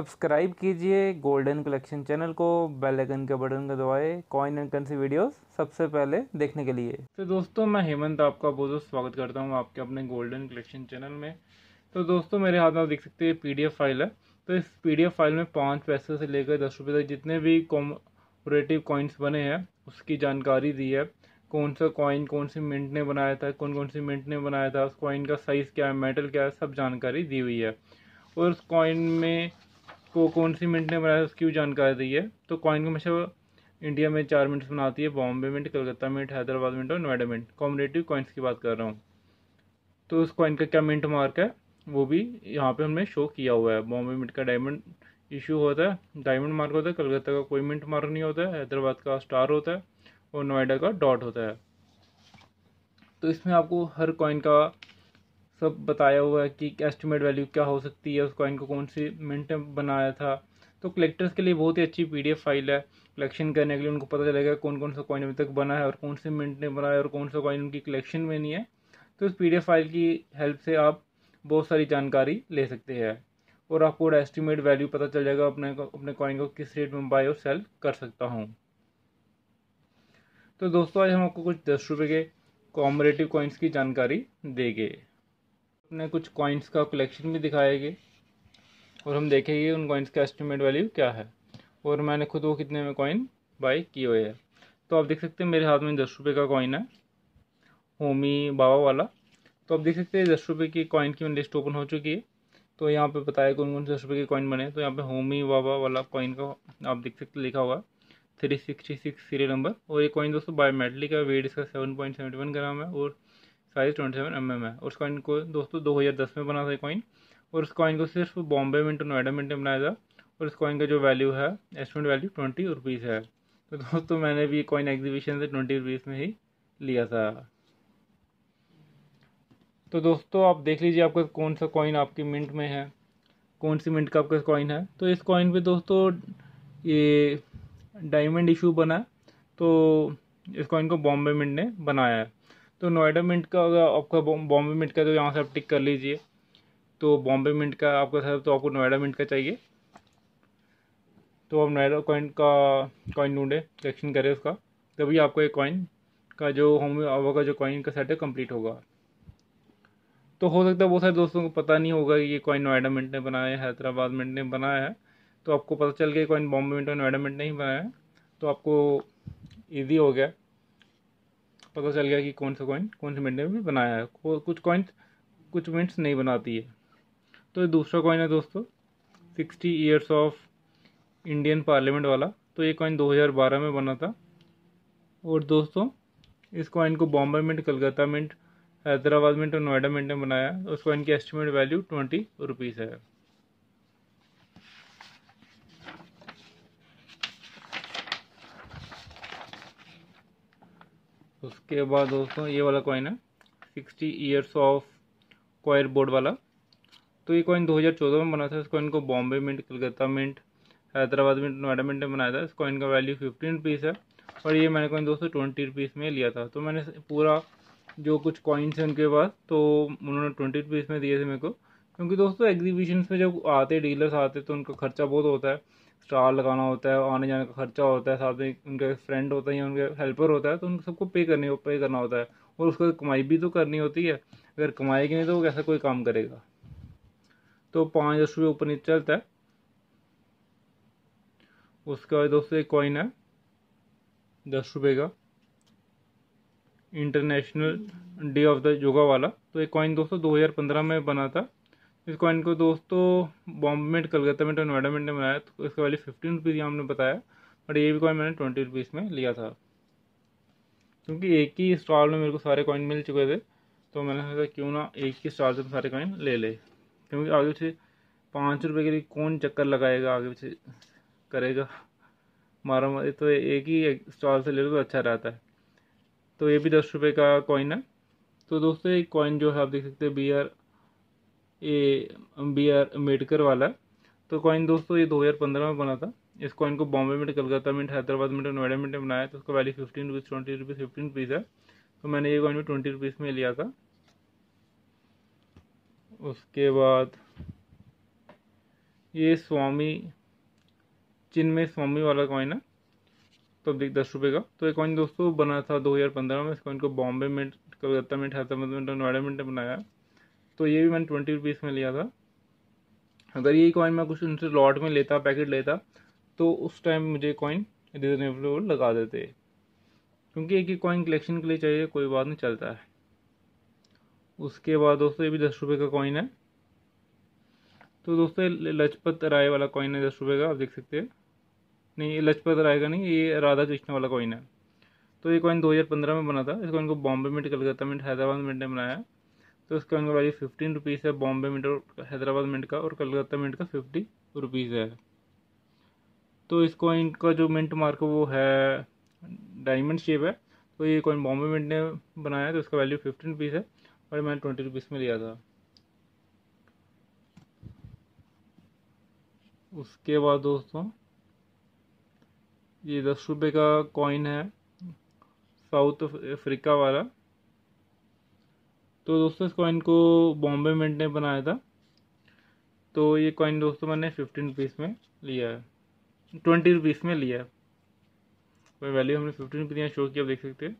subscribe कीजिए golden collection channel को bell icon के बटन को दबाए कॉइन एंड करेंसी वीडियोस सबसे पहले देखने के लिए तो दोस्तों मैं हेमंत आपका बहुत बहुत स्वागत करता हूँ आपके अपने गोल्डन कलेक्शन चैनल में तो दोस्तों मेरे हाथ में आप देख सकते हैं एफ फाइल है तो इस एफ फाइल में पाँच पैसे से लेकर दस रुपये तक जितने भी कॉमोरेटिव कॉइन्स बने हैं उसकी जानकारी दी है कौन सा कॉइन कौन सी मिनट ने बनाया था कौन कौन सी मिनट ने बनाया था उस कॉइन का साइज़ क्या है मेटल क्या है सब जानकारी दी हुई है और उस कॉइन में को कौन सी मिनट ने बनाया उसकी भी जानकारी दी है तो कॉइन को हमेशा इंडिया में चार मिनट्स बनाती है Bombay mint Calcutta mint Hyderabad mint और नोएडा मिनट कॉमरेटिव कॉइन्स की बात कर रहा हूँ तो उस कॉइन का क्या मिनट मार्क है वो भी यहाँ पे हमने शो किया हुआ है बॉम्बे मिनट का डायमंड इशू होता है डायमंड मार्क होता है कलकत्ता का कोई मिनट मार्क नहीं होता है हैदराबाद का स्टार होता है और नोएडा का डॉट होता है तो इसमें आपको हर कॉइन का सब बताया हुआ है कि एस्टिमेट वैल्यू क्या हो सकती है उस कॉइन को कौन सी मिनट में बनाया था तो कलेक्टर्स के लिए बहुत ही अच्छी पी फाइल है कलेक्शन करने के लिए उनको पता चलेगा कौन कौन सा कॉइन अभी तक बना है और कौन से मिनट ने बना है और कौन सा कॉइन उनकी कलेक्शन में नहीं है तो इस पी फाइल की हेल्प से आप बहुत सारी जानकारी ले सकते हैं और आपको एस्टिमेट वैल्यू पता चल जाएगा अपने अपने कॉइन को किस रेट में बाय और सेल कर सकता हूँ तो दोस्तों आज हम आपको कुछ दस रुपये के कॉमरेटिव कॉइन्स की जानकारी देंगे अपने कुछ कॉइन्स का कलेक्शन भी दिखाएगी और हम देखेंगे उन कॉइन्स का एस्टिमेट वैल्यू क्या है और मैंने खुद वो कितने में कॉइन बाई किए हुए हैं तो आप देख सकते हैं मेरे हाथ में दस रुपये का कॉइन है होमी बाबा वाला तो आप देख सकते हैं दस रुपये की कॉइन की लिस्ट ओपन हो चुकी है तो यहाँ पे बताया कौन कौन से दस रुपये के कॉइन बने तो यहाँ पे होमी बाबा वाला कॉइन का आप देख सकते लिखा हुआ three sixty six serial number और ये कॉइन दोस्तों बायोमेटली है वेट इसका seven point seventy one gram है और size twenty seven M M है उस कॉइन को दोस्तों दो हज़ार दस में बना था कॉइन और उस कॉइन को सिर्फ बॉम्बे मिंट और नोएडा मिंट में बनाया था और उस कॉइन का जो वैल्यू है एस्टिमेट वैल्यू ट्वेंटी रुपीज़ है तो दोस्तों मैंने भी कॉइन एग्जीबिशन से ट्वेंटी रुपीज़ में ही लिया था तो दोस्तों आप देख लीजिए आपका कौन सा कॉइन आपके मिंट में है कौन सी मिंट का आपका कॉइन है तो इस कॉइन पर दोस्तों ये डायमंड इशू बना तो इस कॉइन को बॉम्बे मिंट ने बनाया है तो नोएडा मिंट का अगर आपका बॉम्बे मिंट का तो यहाँ से आप टिक कर लीजिए तो बॉम्बे मिंट का आपका सर तो आपको नोएडा मिंट का चाहिए तो आप नोएडा कॉइन का कॉइन ढूंढे कलेक्शन करें उसका तभी आपको एक कॉइन का जो होम आवा का जो कॉइन का सेट है कम्प्लीट होगा तो हो सकता है बहुत सारे दोस्तों को पता नहीं होगा कि ये कॉइन नोएडा मिंट ने बनाया है हैदराबाद मिंट ने बनाया है तो आपको पता चल गया कॉइन बॉम्बे मिंट और नोएडा मिंट ने ही बनाया है तो आपको ईजी हो गया पता चल गया कि कौन सा कॉइन कौन से मिनट में भी बनाया है कुछ कॉइन्स कुछ मिनट्स नहीं बनाती है तो दूसरा कॉइन है दोस्तों sixty years of Indian parliament वाला तो ये कॉइन 2012 में बना था और दोस्तों इस कॉइन को Bombay mint Calcutta mint Hyderabad mint और नोएडा मिंट ने बनाया उस कॉइन की एस्टिमेट वैल्यू ट्वेंटी रुपीज़ है उसके बाद दोस्तों ये वाला कॉइन है sixty years of coir board वाला तो ये कॉइन 2014 में बना था इस कॉइन को Bombay mint Calcutta mint Hyderabad mint Noida mint ने बनाया था इस कॉइन का वैल्यू फिफ्टीन रुपीज़ है और ये मैंने कॉइन दोस्तों ट्वेंटी रुपीज़ में लिया था तो मैंने पूरा जो कुछ कॉइन्स हैं उनके पास तो उन्होंने ट्वेंटी रुपीज़ में दिए थे मेरे को क्योंकि दोस्तों एग्जीबिशन में जब आते डीलर्स आते तो उनका खर्चा बहुत होता है स्टॉल लगाना होता है आने जाने का खर्चा होता है साथ में उनके फ्रेंड होता है या उनके हेल्पर होता है तो उन सबको पे करनी पे करना होता है और उसको कमाई भी तो करनी होती है अगर कमाएगी नहीं तो वो कैसा कोई काम करेगा तो पाँच दस रुपये ऊपर नीचे चलता है उसके बाद दोस्तों एक कॉइन है दस रुपये का international day of the yoga वाला तो एक कॉइन दोस्तों दो हज़ार पंद्रह में बना था इस कॉइन को दोस्तों बॉम्बे में कलकत्ता में नोएडा में बनाया तो इसका वैल्यू फिफ्टीन रुपीज़ यहाँ हमने बताया बट ये भी कॉइन मैंने ट्वेंटी रुपीज़ में लिया था क्योंकि एक ही स्टॉल में मेरे को सारे कॉइन मिल चुके थे तो मैंने सोचा क्यों ना एक ही स्टॉल से सारे कॉइन ले ले क्योंकि आगे पीछे पाँच रुपये के लिए कौन चक्कर लगाएगा आगे पीछे करेगा मारा मारे तो एक ही स्टॉल से ले लो तो अच्छा रहता है तो ये भी दस रुपये का कॉइन है तो दोस्तों एक कॉइन जो है आप देख सकते हैं बी आर ये बी आर अम्बेडकर वाला तो कॉइन दोस्तों ये 2015 में बना था इस कॉइन को बॉम्बे में कलकत्ता में हैदराबाद में नोएडा मिनट में बनाया तो उसका value fifteen rupees twenty rupees fifteen rupees है तो मैंने ये कॉइन भी ट्वेंटी रुपीज़ में लिया था उसके बाद ये स्वामी में स्वामी वाला कॉइन है तो देख दस रुपये का तो ये कॉइन दोस्तों बना था पंद्रह में इस कॉइन को बॉम्बे में कलकत्ता में हैदराबाद मिनट नोएडा में बनाया तो ये भी मैंने ट्वेंटी रुपीज़ में लिया था अगर ये कॉइन मैं कुछ उनसे लॉट में लेता पैकेट लेता तो उस टाइम मुझे कॉइन रिजनेबल लगा देते क्योंकि एक ही कॉइन कलेक्शन के लिए चाहिए कोई बात नहीं चलता है उसके बाद दोस्तों ये भी दस रुपये का कॉइन है तो दोस्तों लजपत राय वाला कॉइन है दस रुपये का आप देख सकते हैं नहीं ये लजपत राय का नहीं ये राधा कृष्ण वाला कॉइन है तो ये कॉइन 2015 में बना था इस कॉइन को बॉम्बे में कलकत्ता में हैदराबाद में बनाया तो उसका उनका वैल्यू फिफ्टीन रुपीज़ है बॉम्बे मिट और हैदराबाद मिनट का और कलकत्ता मिनट का फिफ्टी रुपीज़ है तो इस कॉइन का जो मिनट मार्क वो है डायमंड शेप है तो ये कॉइन बॉम्बे मिनट ने बनाया तो उसका वैल्यू फिफ्टीन रुपीज़ है और मैंने ट्वेंटी रुपीज़ में लिया था उसके बाद दोस्तों ये दस रुपये का कॉइन है साउथ अफ्रीका वाला तो दोस्तों इस कॉइन को बॉम्बे मिंट ने बनाया था तो ये कॉइन दोस्तों मैंने फिफ्टीन रुपीस में लिया है ट्वेंटी रुपीस में लिया है वही वैल्यू हमने फिफ्टीन रुपीज़ यहाँ शो किया देख सकते हैं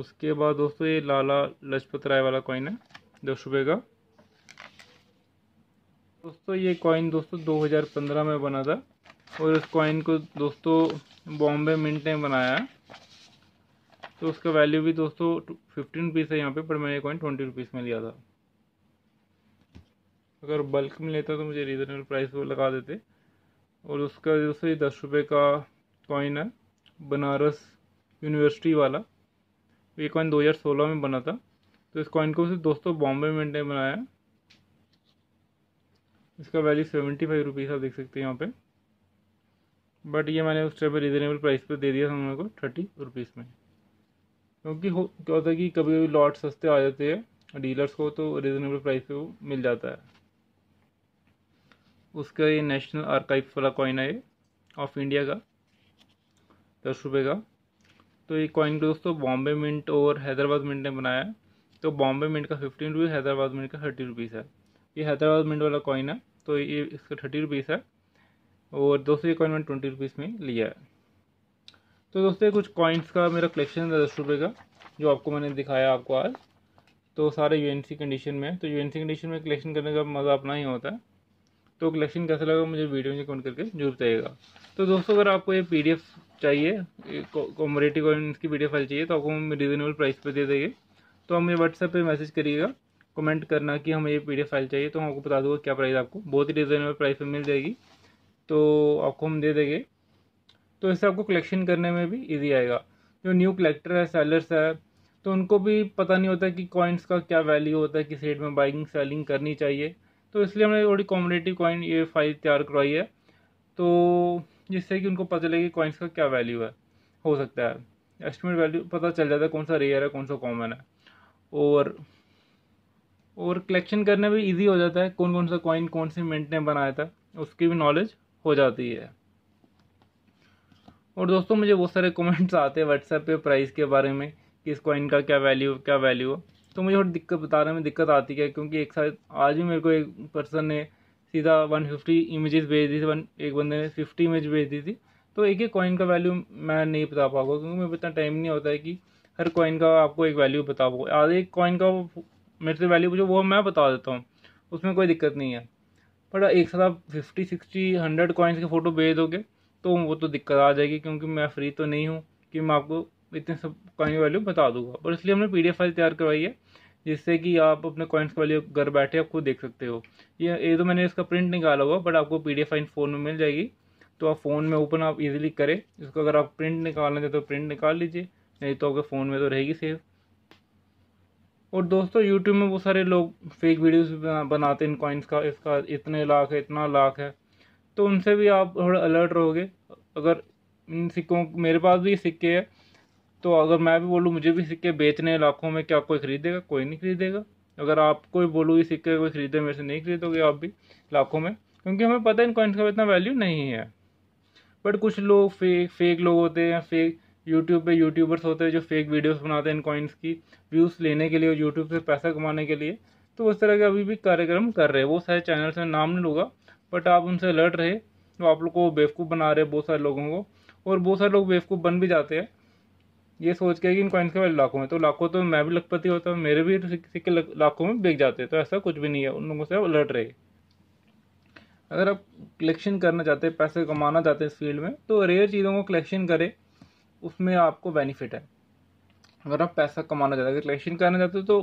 उसके बाद दोस्तों ये लाला लजपत राय वाला कॉइन है दस रुपये का दोस्तों ये कॉइन दोस्तों 2015 में बना था और इस कॉइन को दोस्तों बॉम्बे मिंट ने बनाया है तो उसका वैल्यू भी दोस्तों फिफ्टीन रुपीज़ है यहाँ पे पर मैंने कॉइन ट्वेंटी रुपीज़ में लिया था अगर बल्क में लेता तो मुझे रीज़नेबल प्राइस वो लगा देते और उसका दोस्तों ये दस रुपये का कॉइन है बनारस यूनिवर्सिटी वाला ये कॉइन 2016 में बना था तो इस कॉइन को दोस्तों बॉम्बे में ने बनाया इसका वैल्यू सेवेंटी फाइव रुपीज़ आप देख सकते हैं यहाँ पे बट ये मैंने उस टाइम पर रीज़नेबल प्राइस पर दे दिया था उन्होंने को थर्टी रुपीज़ में क्योंकि हो क्या होता है कि कभी कभी लॉट सस्ते आ जाते हैं डीलर्स को तो रिजनेबल प्राइस पे वो मिल जाता है उसका ये नेशनल आर्काइव वाला कॉइन है ये ऑफ इंडिया का दस रुपये का तो ये कॉइन को दोस्तों बॉम्बे मिंट और हैदराबाद मिंट ने बनाया है तो बॉम्बे मिंट का फिफ्टीन रुपीज़ हैदराबाद मिंट का थर्टी रुपीज़ है ये हैदराबाद मिंट वाला कॉइन है तो ये इसका थर्टी रुपीज़ है और दोस्तों ये कॉइन मैंने ट्वेंटी रुपीज़ में लिया है तो दोस्तों कुछ कॉइन्स का मेरा कलेक्शन है दस रुपये का जो आपको मैंने दिखाया आपको आज तो सारे यू कंडीशन में तो यू कंडीशन में कलेक्शन करने का मज़ा अपना ही होता है तो कलेक्शन कैसा लगा मुझे वीडियो में कमेंट करके जरूर बताइएगा तो दोस्तों अगर आपको ये पी चाहिए कॉमरेटिव कॉइन्स की पी फाइल चाहिए तो आपको हम रिजनेबल प्राइस पर दे देंगे तो हमें व्हाट्सएप पर मैसेज करिएगा कमेंट करना कि हमें ये पी फाइल चाहिए तो हम आपको बता दूंगा क्या प्राइस आपको बहुत ही रिजनेबल प्राइस पर मिल जाएगी तो आपको हम दे देंगे तो इससे आपको कलेक्शन करने में भी ईजी आएगा जो न्यू कलेक्टर है सेलर्स है तो उनको भी पता नहीं होता कि कॉइन्स का क्या वैल्यू होता है किस रेट में बाइंग सेलिंग करनी चाहिए तो इसलिए हमने थोड़ी कॉम्युनिटी कॉइन ये फाइल तैयार करवाई है तो जिससे कि उनको पता चले कि कॉइन्स का क्या वैल्यू है हो सकता है एस्टिमेट वैल्यू पता चल जाता है कौन सा रेयर है कौन सा कॉमन है और और कलेक्शन करने में इजी हो जाता है कौन कौन सा कॉइन कौन सी मिनट ने बनाया था उसकी भी नॉलेज हो जाती है और दोस्तों मुझे बहुत सारे कमेंट्स आते हैं व्हाट्सएप पे प्राइस के बारे में कि इस कॉइन का क्या वैल्यू क्या वैल्यू हो तो मुझे थोड़ी दिक्कत बताने में दिक्कत आती है क्योंकि एक साथ आज भी मेरे को एक पर्सन ने सीधा वन फिफ्टी इमेजेस भेज दी थी वन एक बंदे ने फिफ्टी इमेज भेज दी थी तो एक एक कॉइन का वैल्यू मैं नहीं बता पाऊंगा क्योंकि मेरे इतना टाइम नहीं होता है कि हर कॉइन का आपको एक वैल्यू बता पाऊँ आधे एक कॉइन का मेरे से वैल्यू पूछो वो मैं बता देता हूँ उसमें कोई दिक्कत नहीं है पर एक साथ आप फिफ्टी सिक्सटी हंड्रेड कॉइन्स के फ़ोटो भेज दोगे तो वो तो दिक्कत आ जाएगी क्योंकि मैं फ्री तो नहीं हूँ कि मैं आपको इतने सब कॉइन वैल्यू बता दूंगा और इसलिए हमने पी फाइल तैयार करवाई है जिससे कि आप अपने कॉइन्स की वैल्यू घर बैठे आप खुद देख सकते हो ये ये तो मैंने इसका प्रिंट निकाला हुआ बट आपको पी डी फाइल फ़ोन में मिल जाएगी तो आप फ़ोन में ओपन आप इजीली करें इसको अगर आप प्रिंट निकालना चाहते तो प्रिंट निकाल लीजिए नहीं तो आपके फ़ोन में तो रहेगी सेव और दोस्तों यूट्यूब में बहुत सारे लोग फेक वीडियोस बनाते हैं इन कॉइन्स का इसका इतने लाख है इतना लाख है तो उनसे भी आप थोड़ा अलर्ट रहोगे अगर इन सिक्कों मेरे पास भी सिक्के हैं तो अगर मैं भी बोलूँ मुझे भी सिक्के बेचने लाखों में क्या कोई ख़रीदेगा कोई नहीं ख़रीदेगा अगर आप कोई बोलूँ ये सिक्के कोई ख़रीदे मेरे से नहीं ख़रीदोगे आप भी लाखों में क्योंकि हमें पता है इन कॉइन्स का इतना वैल्यू नहीं है बट कुछ लोग फेक फेक लोग होते हैं फेक यूट्यूब पे यूट्यूबर्स होते हैं जो फेक वीडियोस बनाते हैं इन कॉइन्स की व्यूज़ लेने के लिए और यूट्यूब से पैसा कमाने के लिए तो उस तरह के अभी भी कार्यक्रम कर रहे हैं वो सारे चैनल्स में नाम नहीं लूँगा बट आप उनसे अलर्ट रहे तो आप लोग को बेवकूफ़ बना रहे बहुत सारे लोगों को और बहुत सारे लोग बेवकूफ़ बन भी जाते हैं ये सोच के कि इन कॉइन्स के वाले लाखों में तो लाखों तो मैं भी लखपति होता हूँ मेरे भी सिक्के लाखों में बिक जाते हैं तो ऐसा कुछ भी नहीं है उन लोगों से आप अलर्ट रहे अगर आप कलेक्शन करना चाहते हैं पैसे कमाना चाहते हैं इस फील्ड में तो रेयर चीज़ों को कलेक्शन करें उसमें आपको बेनिफिट है अगर आप पैसा कमाना चाहते हैं कलेक्शन करना चाहते हो तो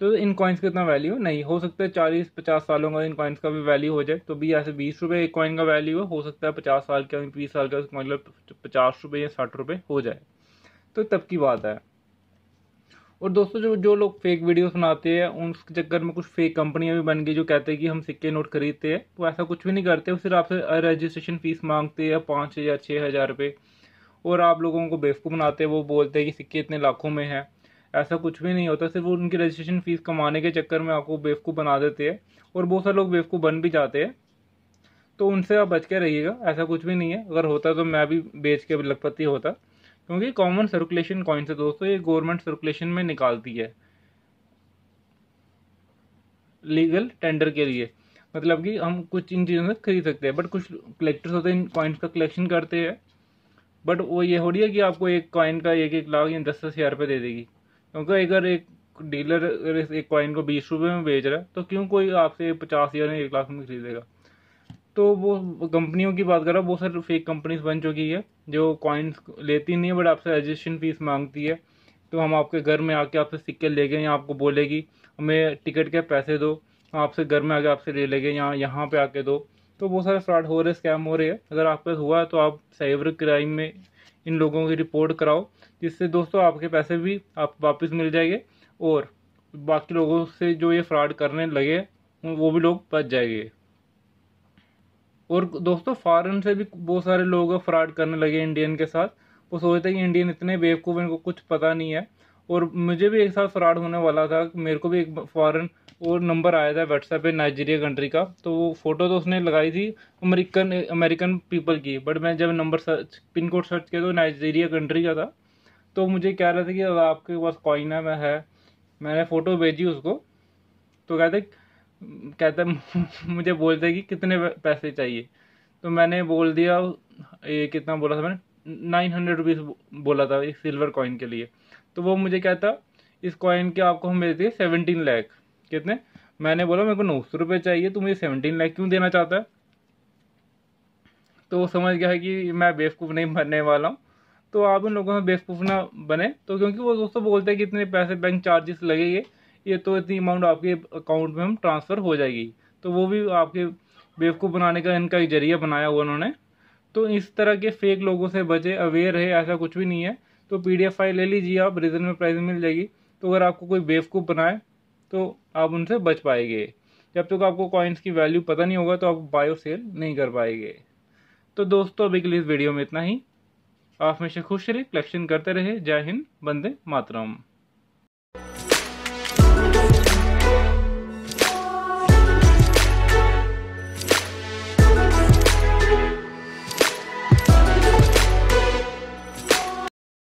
तो इन कॉइन्स का इतना वैल्यू नहीं हो सकता है चालीस पचास सालों का इन कॉइन्स का भी वैल्यू हो जाए तो भी ऐसे बीस रुपये एक कॉइन का वैल्यू हो सकता है पचास साल का बीस साल का मतलब पचास रुपये या साठ रुपये हो जाए तो तब की बात है और दोस्तों जो जो लोग फेक वीडियोस बनाते हैं उनके चक्कर में कुछ फेक कंपनियां भी बन गई जो कहते हैं कि हम सिक्के नोट खरीदते हैं वो ऐसा कुछ भी नहीं करते वो सिर्फ आपसे रजिस्ट्रेशन फीस मांगते हैं पाँच हज़ार छः हज़ार रुपये और आप लोगों को बेवकूफ़ बनाते हैं वो बोलते हैं कि सिक्के इतने लाखों में हैं ऐसा कुछ भी नहीं होता सिर्फ वो उनकी रजिस्ट्रेशन फ़ीस कमाने के चक्कर में आपको बेवकूफ़ बना देते हैं और बहुत सारे लोग बेवकूफ़ बन भी जाते हैं तो उनसे आप बच के रहिएगा ऐसा कुछ भी नहीं है अगर होता तो मैं भी बेच के लखपति होता क्योंकि कॉमन सर्कुलेशन कॉइन्स है दोस्तों ये गवर्नमेंट सर्कुलेशन में निकालती है लीगल टेंडर के लिए मतलब कि हम कुछ इन चीज़ों से खरीद सकते हैं बट कुछ कलेक्टर्स होते हैं इन कॉइन्स का कलेक्शन करते हैं बट वो ये हो रही है कि आपको एक कॉइन का एक एक लाख या दस दस हज़ार रुपये दे देगी क्योंकि अगर एक डीलर अगर एक कॉइन को बीस रुपये में बेच रहा है तो क्यों कोई आपसे पचास या एक लाख में खरीदेगा तो वो कंपनियों की बात कर रहा है बहुत सारी फेक कंपनीज बन चुकी है जो कॉइन्स लेती नहीं है बट आपसे रजिस्ट्रेशन फीस मांगती है तो हम आपके घर में आके आपसे सिक्के ले गए या आपको बोलेगी हमें टिकट के पैसे दो आपसे घर में आके आपसे ले लेंगे या यहाँ पे आके दो तो बहुत सारे फ्रॉड हो रहे स्कैम हो रहे हैं अगर आपके हुआ है तो आप साइबर क्राइम में इन लोगों की रिपोर्ट कराओ जिससे दोस्तों आपके पैसे भी आप वापस मिल जाएंगे और बाकी लोगों से जो ये फ्रॉड करने लगे वो भी लोग बच जाएंगे और दोस्तों फॉरेन से भी बहुत सारे लोग फ्रॉड करने लगे इंडियन के साथ वो सोचते हैं कि इंडियन इतने बेवकूफ़ इनको कुछ पता नहीं है और मुझे भी एक साथ फ्रॉड होने वाला था मेरे को भी एक फ़ॉरन और नंबर आया था व्हाट्सएप पे नाइजीरिया कंट्री का तो वो फ़ोटो तो उसने लगाई थी अमेरिकन अमेरिकन पीपल की बट मैं जब number search pin code search किया तो नाइजीरिया कंट्री का था तो मुझे कह रहा था कि अगर आपके पास कॉइन है मैं है मैंने फ़ोटो भेजी उसको तो कहते कहते मुझे बोलते कि कितने पैसे चाहिए तो मैंने बोल दिया ये कितना बोला था मैंने नाइन हंड्रेड रुपीज़ बोला था एक सिल्वर कॉइन के लिए तो वो मुझे क्या था इस कॉइन के आपको हम देते हैं सेवनटीन लैख कितने मैंने बोला मेरे को नौ सौ रुपये चाहिए तो मुझे सेवनटीन लैख क्यों देना चाहता है तो वो समझ गया है कि मैं बेवकूफ़ नहीं बनने वाला हूँ तो आप उन लोगों से बेवकूफ़ ना बने तो क्योंकि वो दोस्तों बोलते हैं कि इतने पैसे बैंक चार्जेस लगेंगे ये तो इतनी अमाउंट आपके अकाउंट में हम ट्रांसफ़र हो जाएगी तो वो भी आपके बेवकूफ़ बनाने का इनका एक जरिया बनाया हुआ उन्होंने तो इस तरह के फेक लोगों से बचे अवेयर रहे ऐसा कुछ भी नहीं है तो पी फाइल ले लीजिए आप रीजनेबल प्राइस मिल जाएगी तो अगर आपको कोई बेवकूफ़ बनाए तो आप उनसे बच पाएंगे जब तक तो आपको कॉइन्स की वैल्यू पता नहीं होगा तो आप बायो सेल नहीं कर पाएंगे तो दोस्तों अभी के लिए इस वीडियो में इतना ही आप हमेशा खुश रहे कलेक्शन करते रहे जय हिंद बंदे मातरम